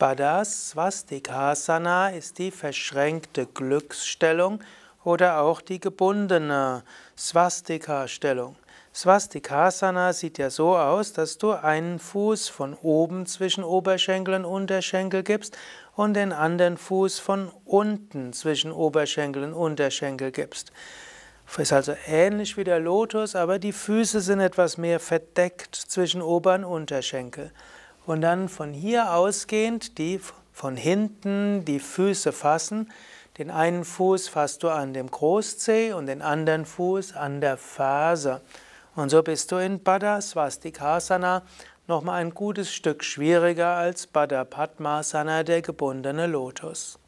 Svastikasana ist die verschränkte Glücksstellung oder auch die gebundene Swastika-Stellung. Swastikasana sieht ja so aus, dass du einen Fuß von oben zwischen Oberschenkel und Unterschenkel gibst und den anderen Fuß von unten zwischen Oberschenkel und Unterschenkel gibst. Ist also ähnlich wie der Lotus, aber die Füße sind etwas mehr verdeckt zwischen Ober- und Unterschenkel und dann von hier ausgehend die von hinten die Füße fassen. Den einen Fuß fasst du an dem Großzeh und den anderen Fuß an der Ferse. Und so bist du in Baddha Swastikasana nochmal ein gutes Stück schwieriger als Baddha Padmasana, der gebundene Lotus.